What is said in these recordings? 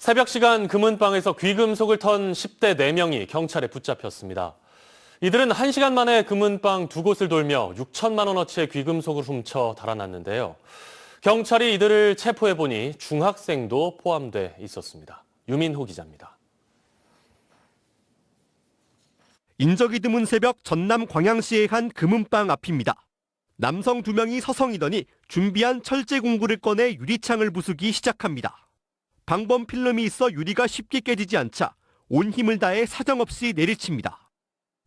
새벽 시간 금은방에서 귀금속을 턴 10대 4명이 경찰에 붙잡혔습니다. 이들은 1시간 만에 금은방 두 곳을 돌며 6천만 원어치의 귀금속을 훔쳐 달아났는데요. 경찰이 이들을 체포해보니 중학생도 포함돼 있었습니다. 유민호 기자입니다. 인적이 드문 새벽 전남 광양시의 한 금은방 앞입니다. 남성 두 명이 서성이더니 준비한 철제 공구를 꺼내 유리창을 부수기 시작합니다. 방범 필름이 있어 유리가 쉽게 깨지지 않자 온 힘을 다해 사정없이 내리칩니다.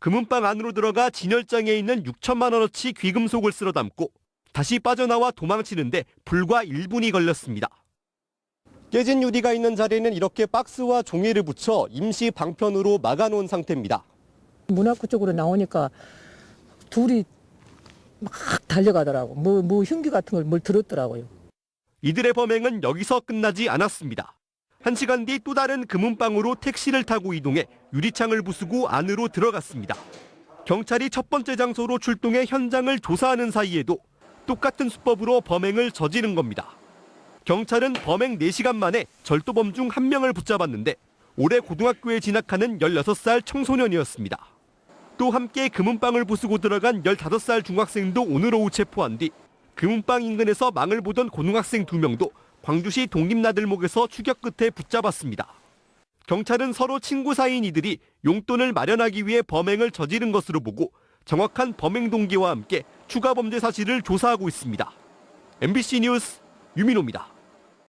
금은방 안으로 들어가 진열장에 있는 6천만 원어치 귀금속을 쓸어 담고 다시 빠져나와 도망치는데 불과 1분이 걸렸습니다. 깨진 유리가 있는 자리는 이렇게 박스와 종이를 붙여 임시 방편으로 막아놓은 상태입니다. 문학구 쪽으로 나오니까 둘이 막 달려가더라고. 뭐, 뭐 흉기 같은 걸 뭘 들었더라고요. 이들의 범행은 여기서 끝나지 않았습니다. 한 시간 뒤 또 다른 금은방으로 택시를 타고 이동해 유리창을 부수고 안으로 들어갔습니다. 경찰이 첫 번째 장소로 출동해 현장을 조사하는 사이에도 똑같은 수법으로 범행을 저지른 겁니다. 경찰은 범행 4시간 만에 절도범 중 한 명을 붙잡았는데 올해 고등학교에 진학하는 16살 청소년이었습니다. 또 함께 금은방을 부수고 들어간 15살 중학생도 오늘 오후 체포한 뒤 금은방 인근에서 망을 보던 고등학생 두 명도 광주시 독립나들목에서 추격 끝에 붙잡았습니다. 경찰은 서로 친구 사이인 이들이 용돈을 마련하기 위해 범행을 저지른 것으로 보고 정확한 범행 동기와 함께 추가 범죄 사실을 조사하고 있습니다. MBC 뉴스 유민호입니다.